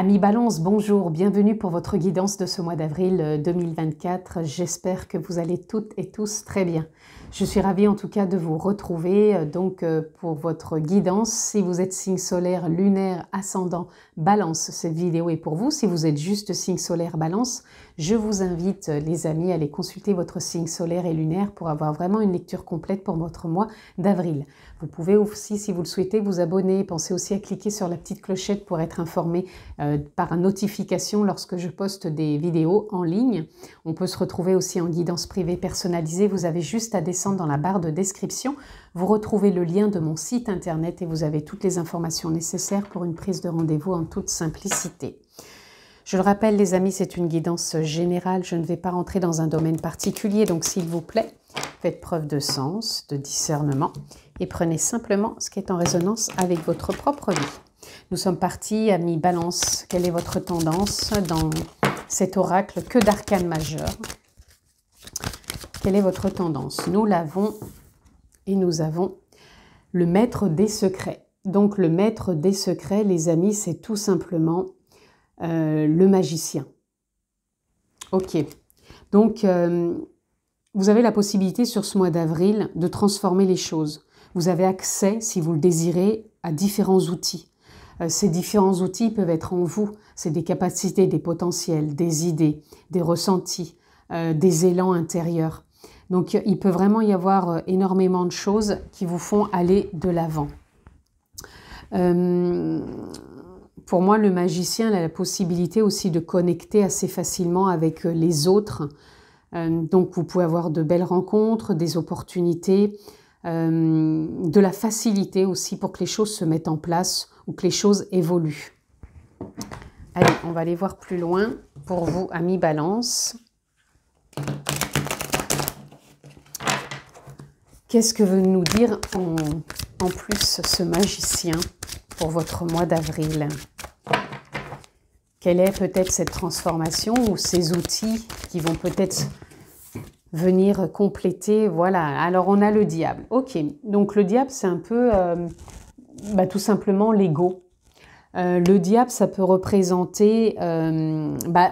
Amis Balance, bonjour, bienvenue pour votre guidance de ce mois d'avril 2024. Euh, J'espère que vous allez toutes et tous très bien. Je suis ravie en tout cas de vous retrouver euh, donc euh, pour votre guidance. Si vous êtes signe solaire, lunaire, ascendant, balance, cette vidéo est pour vous. Si vous êtes juste signe solaire, balance, je vous invite, euh, les amis, à aller consulter votre signe solaire et lunaire pour avoir vraiment une lecture complète pour votre mois d'avril. Vous pouvez aussi, si vous le souhaitez, vous abonner. Pensez aussi à cliquer sur la petite clochette pour être informé euh, par notification lorsque je poste des vidéos en ligne. On peut se retrouver aussi en guidance privée personnalisée. Vous avez juste à descendre dans la barre de description. Vous retrouvez le lien de mon site internet et vous avez toutes les informations nécessaires pour une prise de rendez-vous en toute simplicité. Je le rappelle, les amis, c'est une guidance générale. Je ne vais pas rentrer dans un domaine particulier. Donc, s'il vous plaît, faites preuve de sens, de discernement et prenez simplement ce qui est en résonance avec votre propre vie. Nous sommes partis, amis Balance. Quelle est votre tendance dans cet oracle que d'arcane majeur Quelle est votre tendance Nous l'avons et nous avons le maître des secrets. Donc le maître des secrets, les amis, c'est tout simplement euh, le magicien. Ok, donc euh, vous avez la possibilité sur ce mois d'avril de transformer les choses. Vous avez accès, si vous le désirez, à différents outils. Euh, ces différents outils peuvent être en vous. C'est des capacités, des potentiels, des idées, des ressentis, des élans intérieurs. Donc il peut vraiment y avoir énormément de choses qui vous font aller de l'avant. Pour moi, le magicien a la possibilité aussi de connecter assez facilement avec euh, les autres. Euh, donc, vous pouvez avoir de belles rencontres, des opportunités, euh, de la facilité aussi pour que les choses se mettent en place ou que les choses évoluent. Allez, on va aller voir plus loin pour vous, amis balance. Qu'est-ce que veut nous dire en plus ce magicien pour votre mois d'avril. Quelle est peut-être cette transformation ou ces outils qui vont peut-être venir compléter Voilà, alors on a le diable. Ok, donc le diable, c'est un peu euh, bah, tout simplement l'ego. Euh, le diable, ça peut représenter euh, bah,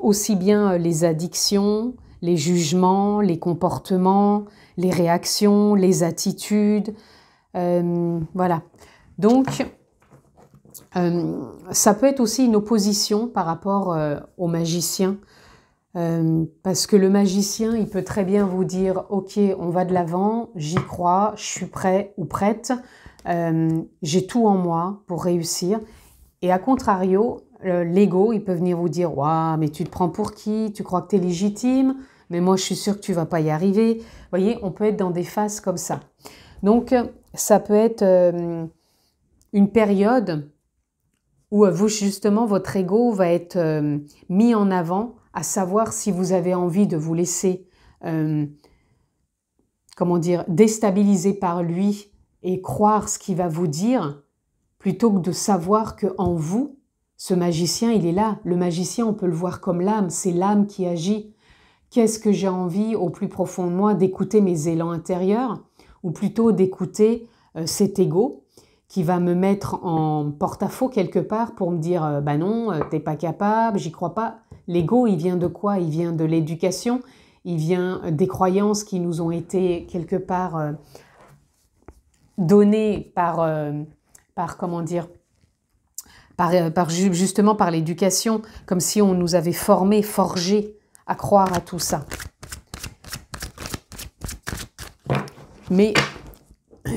aussi bien les addictions, les jugements, les comportements, les réactions, les attitudes. voilà. Donc, euh, ça peut être aussi une opposition par rapport euh, au magicien. Euh, parce que le magicien, il peut très bien vous dire, OK, on va de l'avant, j'y crois, je suis prêt ou prête, j'ai tout en moi pour réussir. Et à contrario, l'ego, il peut venir vous dire, Waouh, mais tu te prends pour qui Tu crois que tu es légitime Mais moi, je suis sûre que tu vas pas y arriver. Vous voyez, on peut être dans des phases comme ça. Donc, ça peut être une période où vous, justement, votre ego va être euh, mis en avant à savoir si vous avez envie de vous laisser, euh, comment dire, déstabiliser par lui et croire ce qu'il va vous dire, plutôt que de savoir que en vous, ce magicien, il est là. Le magicien, on peut le voir comme l'âme, c'est l'âme qui agit. Qu'est-ce que j'ai envie au plus profond de moi d'écouter mes élans intérieurs, ou plutôt d'écouter euh, cet ego qui va me mettre en porte-à-faux quelque part pour me dire euh, bah non, euh, t'es pas capable, j'y crois pas. L'ego, il vient de quoi Il vient de l'éducation, il vient euh, des croyances qui nous ont été quelque part données par, par comment dire, par, par justement par l'éducation, comme si on nous avait formés, forgés à croire à tout ça. Mais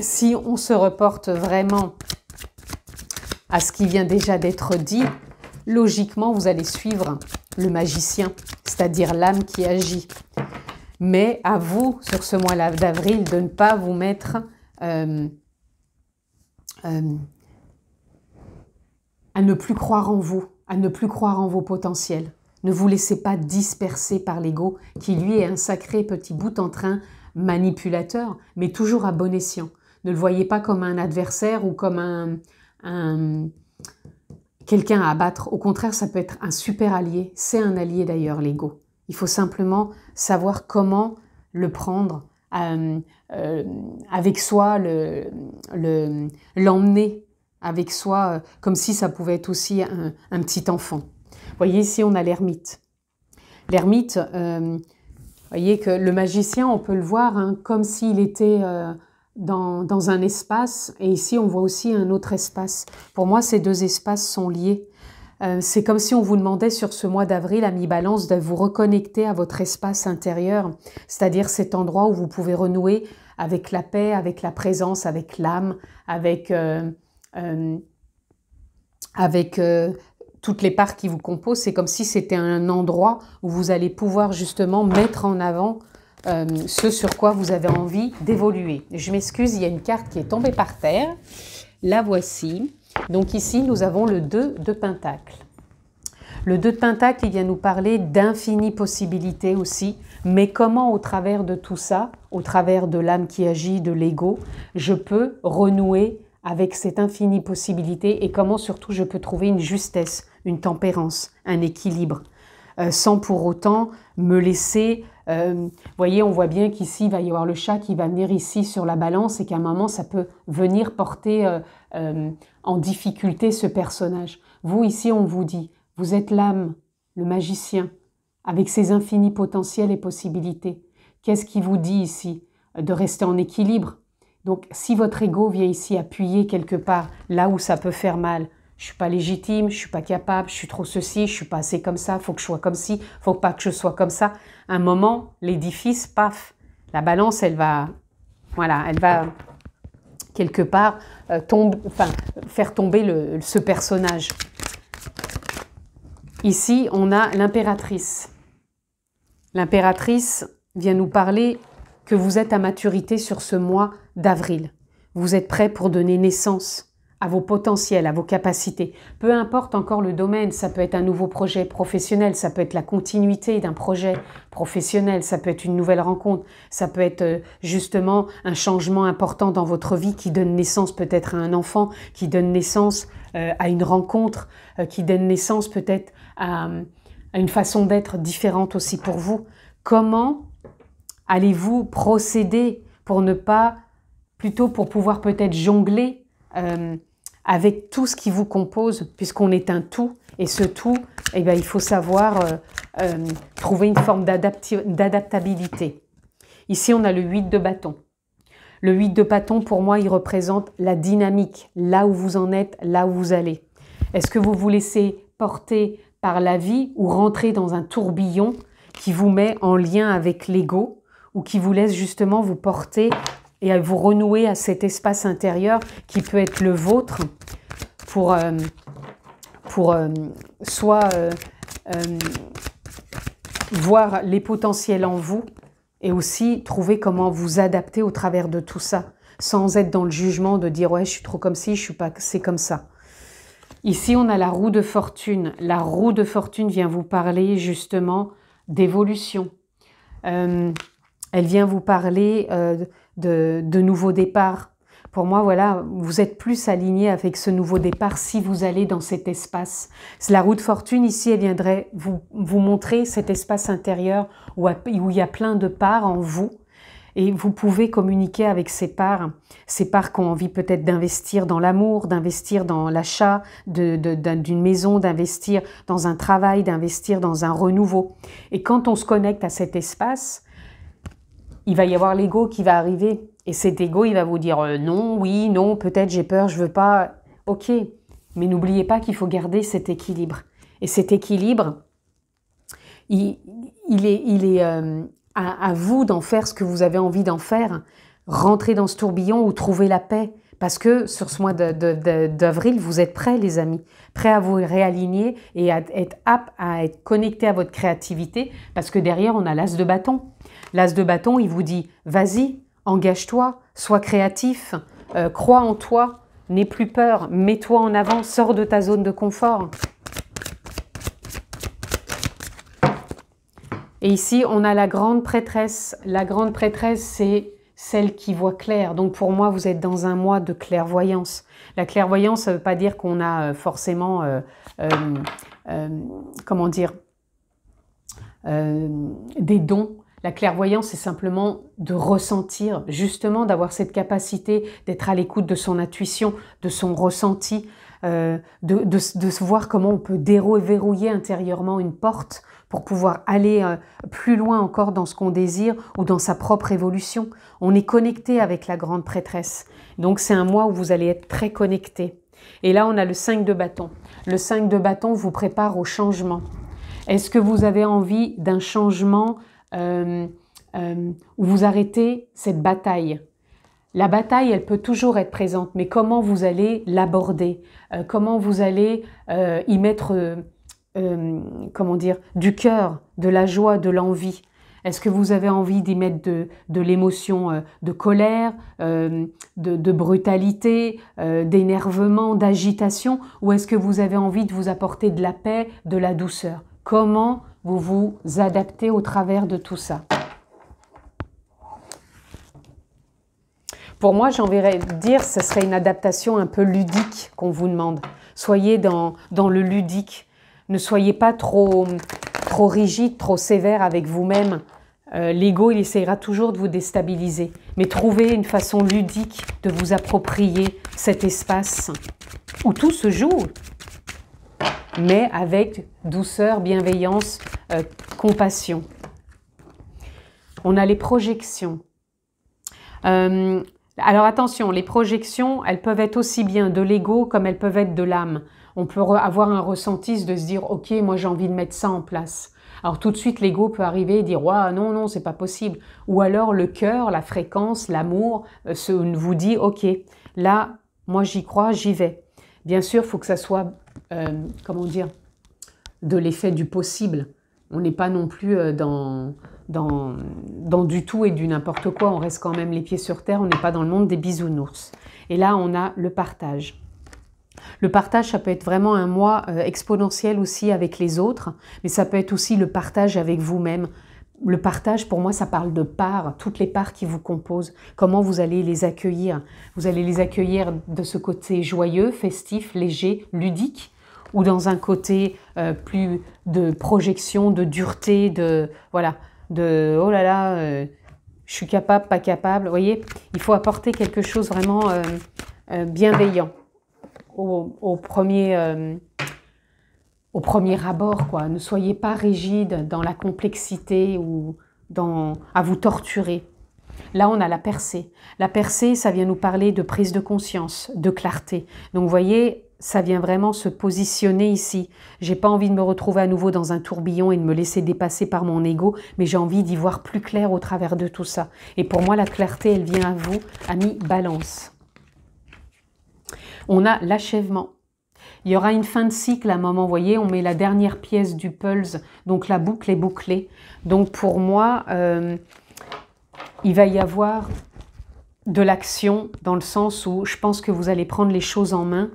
si on se reporte vraiment à ce qui vient déjà d'être dit, logiquement, vous allez suivre le magicien, c'est-à-dire l'âme qui agit. Mais à vous, sur ce mois d'avril, de ne pas vous mettre euh, euh, à ne plus croire en vous, à ne plus croire en vos potentiels. Ne vous laissez pas disperser par l'ego qui, lui, est un sacré petit bout en train manipulateur, mais toujours à bon escient. Ne le voyez pas comme un adversaire ou comme un, quelqu'un à abattre. Au contraire, ça peut être un super allié. C'est un allié d'ailleurs, l'ego. Il faut simplement savoir comment le prendre euh, euh, avec soi, l'emmener le, avec soi, euh, comme si ça pouvait être aussi un, un petit enfant. voyez, ici, on a l'ermite. L'ermite, vous voyez que le magicien, on peut le voir hein, comme s'il était euh, dans, dans, un espace, et ici on voit aussi un autre espace. Pour moi, ces deux espaces sont liés. Euh, c'est comme si on vous demandait sur ce mois d'avril, à mi-balance, de vous reconnecter à votre espace intérieur, c'est-à-dire cet endroit où vous pouvez renouer avec la paix, avec la présence, avec l'âme, avec, euh, avec toutes les parts qui vous composent. C'est comme si c'était un endroit où vous allez pouvoir justement mettre en avant euh, ce sur quoi vous avez envie d'évoluer. Je m'excuse, il y a une carte qui est tombée par terre. La voici. Donc ici, nous avons le 2 de Pentacle. Le 2 de Pentacle, il vient nous parler d'infinies possibilités aussi, mais comment au travers de tout ça, au travers de l'âme qui agit, de l'ego, je peux renouer avec cette infinie possibilité et comment surtout je peux trouver une justesse une tempérance, un équilibre, euh, sans pour autant me laisser... Vous euh, voyez, on voit bien qu'ici, il va y avoir le chat qui va venir ici sur la balance et qu'à un moment, ça peut venir porter euh, en difficulté ce personnage. Vous, ici, on vous dit, vous êtes l'âme, le magicien, avec ses infinis potentiels et possibilités. Qu'est-ce qui vous dit ici De rester en équilibre. Donc si votre ego vient ici appuyer quelque part, là où ça peut faire mal, je suis pas légitime, je suis pas capable, je suis trop ceci, je suis pas assez comme ça, faut que je sois comme ci, faut pas que je sois comme ça. un moment, l'édifice, paf, la balance, elle va, voilà, elle va quelque part euh, tombe, enfin, faire tomber ce personnage. Ici, on a l'impératrice. L'impératrice vient nous parler que vous êtes à maturité sur ce mois d'avril. Vous êtes prêt pour donner naissance à vos potentiels, à vos capacités. Peu importe encore le domaine, ça peut être un nouveau projet professionnel, ça peut être la continuité d'un projet professionnel, ça peut être une nouvelle rencontre, ça peut être euh, justement un changement important dans votre vie qui donne naissance peut-être à un enfant, qui donne naissance euh, à une rencontre, euh, qui donne naissance peut-être à, une façon d'être différente aussi pour vous. Comment allez-vous procéder pour ne pas, plutôt pour pouvoir peut-être jongler euh, avec tout ce qui vous compose, puisqu'on est un tout. Et ce tout, eh bien, il faut savoir euh, euh, trouver une forme d'adaptabilité. Ici, on a le 8 de bâton. Le 8 de bâton, pour moi, il représente la dynamique, là où vous en êtes, là où vous allez. Est-ce que vous vous laissez porter par la vie ou rentrer dans un tourbillon qui vous met en lien avec l'ego ou qui vous laisse justement vous porter et à vous renouer à cet espace intérieur qui peut être le vôtre pour, euh, pour euh, soit euh, voir les potentiels en vous et aussi trouver comment vous adapter au travers de tout ça sans être dans le jugement de dire ouais je suis trop comme ci, je suis pas c'est comme ça. Ici, on a la roue de fortune. La roue de fortune vient vous parler justement d'évolution. elle vient vous parler euh, de, nouveaux départs. Pour moi, voilà, vous êtes plus aligné avec ce nouveau départ si vous allez dans cet espace. La route fortune, ici, elle viendrait vous, montrer cet espace intérieur où, il y a plein de parts en vous. Et vous pouvez communiquer avec ces parts, ces parts qui ont envie peut-être d'investir dans l'amour, d'investir dans l'achat d'une maison, d'investir dans un travail, d'investir dans un renouveau. Et quand on se connecte à cet espace, il va y avoir l'ego qui va arriver. Et cet ego, il va vous dire euh, non, oui, non, peut-être j'ai peur, je veux pas. Ok, mais n'oubliez pas qu'il faut garder cet équilibre. Et cet équilibre, il, est, il est euh, à, vous d'en faire ce que vous avez envie d'en faire. Rentrer dans ce tourbillon ou trouver la paix. Parce que sur ce mois d'avril, vous êtes prêts, les amis, prêts à vous réaligner et à être aptes à être connectés à votre créativité. Parce que derrière, on a l'as de bâton. L'as de bâton, il vous dit vas-y, engage-toi, sois créatif, euh, crois en toi, n'aie plus peur, mets-toi en avant, sors de ta zone de confort. Et ici, on a la grande prêtresse. La grande prêtresse, c'est celle qui voit clair. Donc pour moi, vous êtes dans un mois de clairvoyance. La clairvoyance, ça ne veut pas dire qu'on a euh, forcément, euh, comment dire, des dons. La clairvoyance, c'est simplement de ressentir, justement d'avoir cette capacité d'être à l'écoute de son intuition, de son ressenti, euh, de, se voir comment on peut déverrouiller intérieurement une porte pour pouvoir aller euh, plus loin encore dans ce qu'on désire ou dans sa propre évolution. On est connecté avec la grande prêtresse. Donc c'est un mois où vous allez être très connecté. Et là, on a le 5 de bâton. Le 5 de bâton vous prépare au changement. Est-ce que vous avez envie d'un changement euh, euh, où vous arrêtez cette bataille. La bataille, elle peut toujours être présente, mais comment vous allez l'aborder euh, Comment vous allez y mettre, comment dire, du cœur, de la joie, de l'envie Est-ce que vous avez envie d'y mettre de, l'émotion de colère, de, brutalité, d'énervement, d'agitation Ou est-ce que vous avez envie de vous apporter de la paix, de la douceur Comment vous vous adaptez au travers de tout ça. Pour moi, j'enverrais dire, ce serait une adaptation un peu ludique qu'on vous demande. Soyez dans, le ludique. Ne soyez pas trop, trop rigide, trop sévère avec vous-même. Euh, l'ego, il essaiera toujours de vous déstabiliser. Mais trouvez une façon ludique de vous approprier cet espace où tout se joue, mais avec douceur, bienveillance, euh, compassion. On a les projections. Euh, alors attention, les projections, elles peuvent être aussi bien de l'ego comme elles peuvent être de l'âme. On peut avoir un ressenti de se dire, ok, moi j'ai envie de mettre ça en place. Alors tout de suite, l'ego peut arriver et dire non, non, c'est pas possible. Ou alors le cœur, la fréquence, l'amour euh, vous dit ok, là, moi j'y crois, j'y vais. Bien sûr, il faut que ça soit euh, comment dire, de l'effet du possible. On n'est pas non plus euh, dans, dans, dans du tout et du n'importe quoi. On reste quand même les pieds sur terre. On n'est pas dans le monde des bisounours. Et là, on a le partage. Le partage, ça peut être vraiment un moi euh, exponentiel aussi avec les autres, mais ça peut être aussi le partage avec vous-même, le partage, pour moi, ça parle de parts, toutes les parts qui vous composent. Comment vous allez les accueillir Vous allez les accueillir de ce côté joyeux, festif, léger, ludique, ou dans un côté euh, plus de projection, de dureté, de voilà, de oh là là, euh, je suis capable, pas capable. Vous voyez, il faut apporter quelque chose vraiment euh, bienveillant au premier au premier abord. Quoi. Ne soyez pas rigide dans la complexité ou dans, à vous torturer. Là, on a la percée. La percée, ça vient nous parler de prise de conscience, de clarté. Donc, vous voyez, ça vient vraiment se positionner ici. J'ai pas envie de me retrouver à nouveau dans un tourbillon et de me laisser dépasser par mon ego, mais j'ai envie d'y voir plus clair au travers de tout ça. Et pour moi, la clarté, elle vient à vous, ami Balance. On a l'achèvement. Il y aura une fin de cycle à un moment, vous voyez, on met la dernière pièce du puzzle, donc la boucle est bouclée. Donc pour moi, euh, il va y avoir de l'action dans le sens où je pense que vous allez prendre les choses en main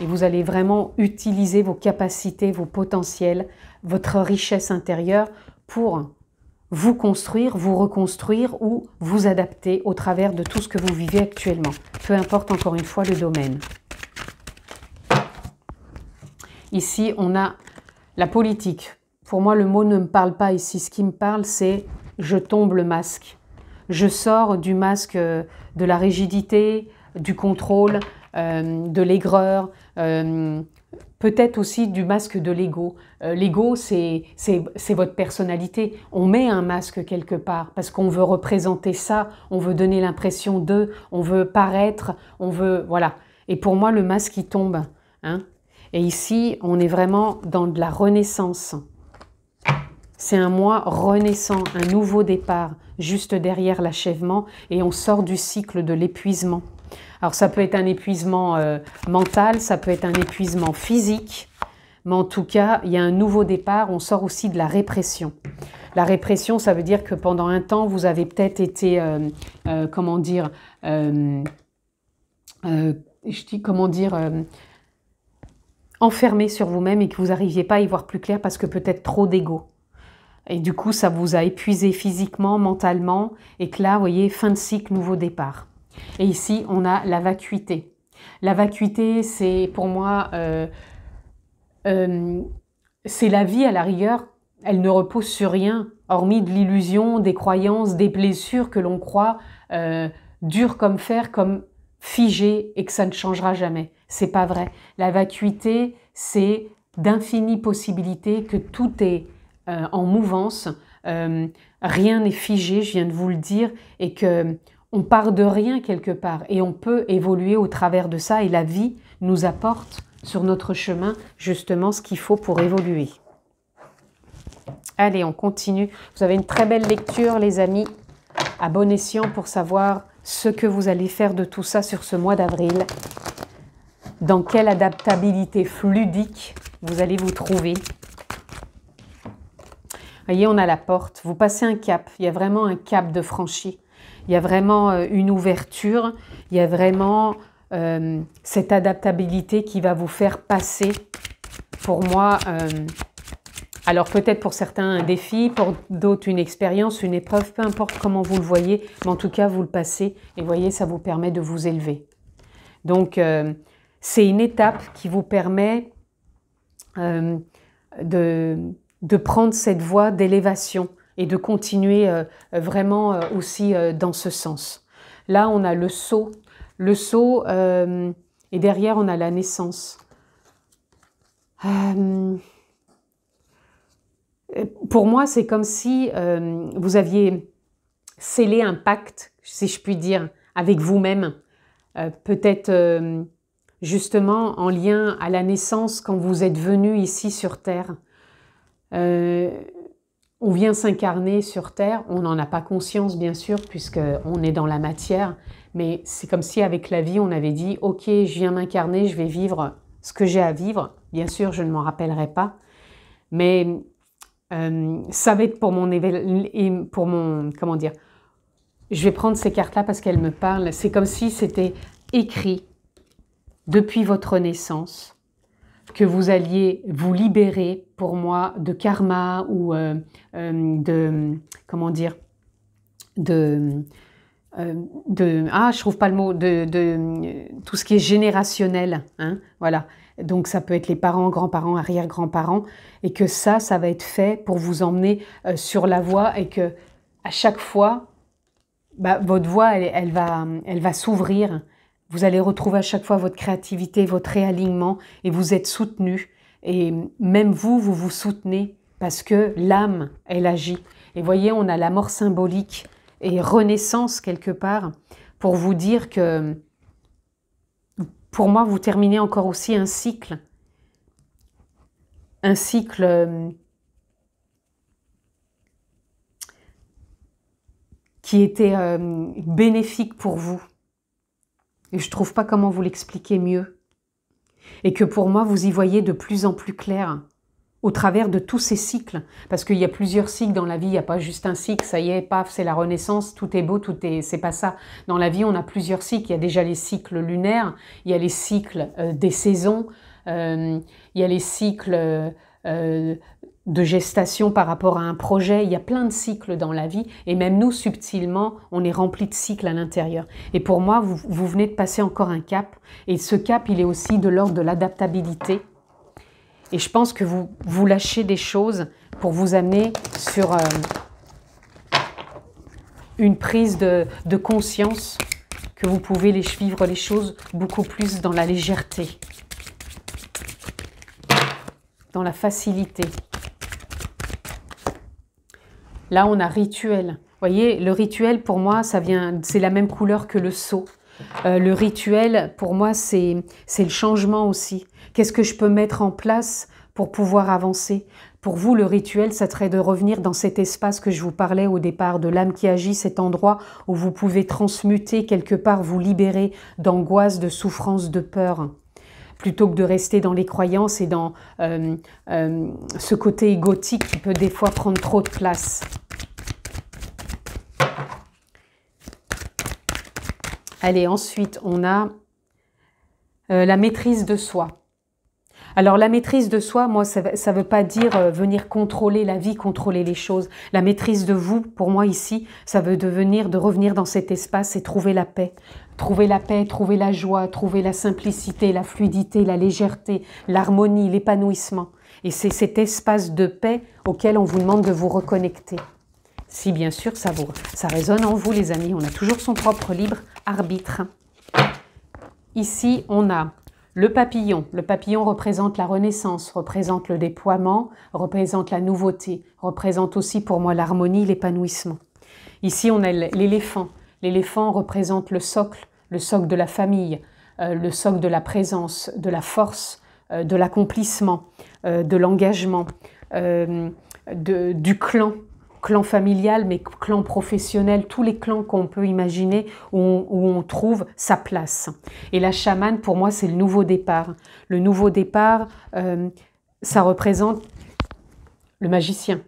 et vous allez vraiment utiliser vos capacités, vos potentiels, votre richesse intérieure pour vous construire, vous reconstruire ou vous adapter au travers de tout ce que vous vivez actuellement, peu importe encore une fois le domaine. Ici, on a la politique. Pour moi, le mot ne me parle pas ici. Ce qui me parle, c'est je tombe le masque. Je sors du masque euh, de la rigidité, du contrôle, euh, de l'aigreur, euh, peut-être aussi du masque de l'ego. l'ego, c'est votre personnalité. On met un masque quelque part parce qu'on veut représenter ça, on veut donner l'impression d'eux, on veut paraître, on veut... Voilà. Et pour moi, le masque, il tombe. Hein et ici, on est vraiment dans de la renaissance. C'est un mois renaissant, un nouveau départ, juste derrière l'achèvement, et on sort du cycle de l'épuisement. Alors ça peut être un épuisement euh, mental, ça peut être un épuisement physique, mais en tout cas, il y a un nouveau départ, on sort aussi de la répression. La répression, ça veut dire que pendant un temps, vous avez peut-être été, euh, euh, comment dire, je dis, comment dire, enfermé sur vous-même et que vous n'arriviez pas à y voir plus clair parce que peut-être trop d'ego. Et du coup, ça vous a épuisé physiquement, mentalement, et que là, vous voyez, fin de cycle, nouveau départ. Et ici, on a la vacuité. La vacuité, c'est pour moi, euh, euh, c'est la vie à la rigueur. Elle ne repose sur rien, hormis de l'illusion, des croyances, des blessures que l'on croit euh, dures comme fer, comme figées et que ça ne changera jamais. C'est pas vrai. La vacuité, c'est d'infinies possibilités, que tout est euh, en mouvance, euh, rien n'est figé, je viens de vous le dire, et que on part de rien quelque part et on peut évoluer au travers de ça et la vie nous apporte sur notre chemin justement ce qu'il faut pour évoluer. Allez, on continue. Vous avez une très belle lecture les amis, à bon escient pour savoir ce que vous allez faire de tout ça sur ce mois d'avril dans quelle adaptabilité fluidique vous allez vous trouver. Voyez, on a la porte. Vous passez un cap. Il y a vraiment un cap de franchi. Il y a vraiment euh, une ouverture. Il y a vraiment euh, cette adaptabilité qui va vous faire passer, pour moi, euh, alors peut-être pour certains un défi, pour d'autres une expérience, une épreuve, peu importe comment vous le voyez, mais en tout cas vous le passez et voyez, ça vous permet de vous élever. Donc c'est une étape qui vous permet euh, de, de, prendre cette voie d'élévation et de continuer euh, vraiment euh, aussi dans ce sens. Là, on a le saut. Le saut, et derrière, on a la naissance. pour moi, c'est comme si vous aviez scellé un pacte, si je puis dire, avec vous-même. Peut-être justement en lien à la naissance quand vous êtes venu ici sur Terre. Euh, on vient s'incarner sur Terre, on n'en a pas conscience bien sûr puisqu'on est dans la matière, mais c'est comme si avec la vie on avait dit ok je viens m'incarner, je vais vivre ce que j'ai à vivre, bien sûr je ne m'en rappellerai pas, mais euh, ça va être pour mon, pour mon, comment dire, je vais prendre ces cartes-là parce qu'elles me parlent, c'est comme si c'était écrit depuis votre naissance, que vous alliez vous libérer pour moi de karma ou euh, euh, de comment dire euh, de ah je trouve pas le mot de, tout ce qui est générationnel hein, voilà donc ça peut être les parents grands-parents arrière-grands-parents et que ça ça va être fait pour vous emmener sur la voie et que à chaque fois bah, votre voie elle, elle va elle va s'ouvrir vous allez retrouver à chaque fois votre créativité, votre réalignement et vous êtes soutenu. Et même vous, vous vous soutenez parce que l'âme, elle agit. Et voyez, on a la mort symbolique et renaissance quelque part pour vous dire que pour moi, vous terminez encore aussi un cycle. Un cycle euh, qui était euh, bénéfique pour vous. Et je trouve pas comment vous l'expliquer mieux. Et que pour moi, vous y voyez de plus en plus clair au travers de tous ces cycles. Parce qu'il y a plusieurs cycles dans la vie, il n'y a pas juste un cycle, ça y est, paf, c'est la renaissance, tout est beau, tout est... C'est pas ça. Dans la vie, on a plusieurs cycles. Il y a déjà les cycles lunaires, il y a les cycles euh, des saisons, euh, il y a les cycles... Euh, de gestation par rapport à un projet. Il y a plein de cycles dans la vie et même nous, subtilement, on est rempli de cycles à l'intérieur. Et pour moi, vous, venez de passer encore un cap et ce cap, il est aussi de l'ordre de l'adaptabilité. Et je pense que vous, vous lâchez des choses pour vous amener sur euh, une prise de, conscience que vous pouvez les, vivre les choses beaucoup plus dans la légèreté, dans la facilité. Là, on a rituel. Vous voyez, le rituel, pour moi, ça vient, c'est la même couleur que le sceau. Euh, le rituel, pour moi, c'est le changement aussi. Qu'est-ce que je peux mettre en place pour pouvoir avancer Pour vous, le rituel, ça serait de revenir dans cet espace que je vous parlais au départ, de l'âme qui agit, cet endroit où vous pouvez transmuter quelque part, vous libérer d'angoisse, de souffrance, de peur plutôt que de rester dans les croyances et dans euh, euh, ce côté égotique qui peut des fois prendre trop de place. Allez, ensuite, on a euh, la maîtrise de soi. Alors la maîtrise de soi, moi, ça ne veut pas dire euh, venir contrôler la vie, contrôler les choses. La maîtrise de vous, pour moi ici, ça veut devenir de revenir dans cet espace et trouver la paix. Trouver la paix, trouver la joie, trouver la simplicité, la fluidité, la légèreté, l'harmonie, l'épanouissement. Et c'est cet espace de paix auquel on vous demande de vous reconnecter si bien sûr ça, vous, ça résonne en vous les amis, on a toujours son propre libre arbitre. Ici, on a le papillon. Le papillon représente la renaissance, représente le déploiement, représente la nouveauté, représente aussi pour moi l'harmonie, l'épanouissement. Ici, on a l'éléphant. L'éléphant représente le socle, le socle de la famille, euh, le socle de la présence, de la force, euh, de l'accomplissement, euh, de l'engagement, du clan, clan familial, mais clan professionnel, tous les clans qu'on peut imaginer où on, trouve sa place. Et la chamane, pour moi, c'est le nouveau départ. Le nouveau départ, euh, ça représente le magicien.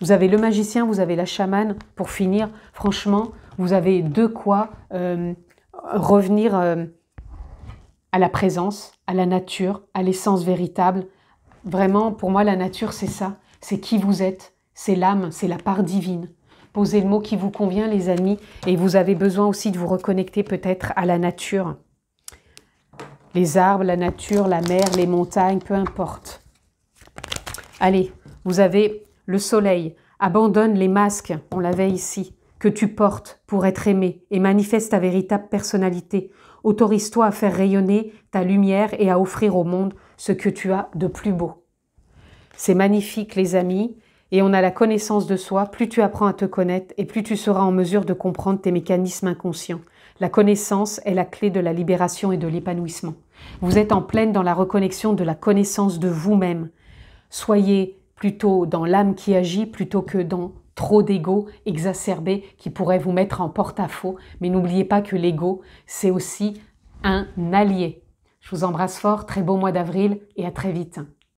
Vous avez le magicien, vous avez la chamane. Pour finir, franchement, vous avez de quoi euh, revenir euh, à la présence, à la nature, à l'essence véritable. Vraiment, pour moi, la nature, c'est ça. C'est qui vous êtes c'est l'âme, c'est la part divine. Posez le mot qui vous convient, les amis, et vous avez besoin aussi de vous reconnecter peut-être à la nature. Les arbres, la nature, la mer, les montagnes, peu importe. Allez, vous avez le soleil. Abandonne les masques, on l'avait ici, que tu portes pour être aimé et manifeste ta véritable personnalité. Autorise-toi à faire rayonner ta lumière et à offrir au monde ce que tu as de plus beau. C'est magnifique, les amis et on a la connaissance de soi, plus tu apprends à te connaître et plus tu seras en mesure de comprendre tes mécanismes inconscients. La connaissance est la clé de la libération et de l'épanouissement. Vous êtes en pleine dans la reconnexion de la connaissance de vous-même. Soyez plutôt dans l'âme qui agit plutôt que dans trop d'ego exacerbé qui pourrait vous mettre en porte-à-faux. Mais n'oubliez pas que l'ego, c'est aussi un allié. Je vous embrasse fort, très beau mois d'avril et à très vite.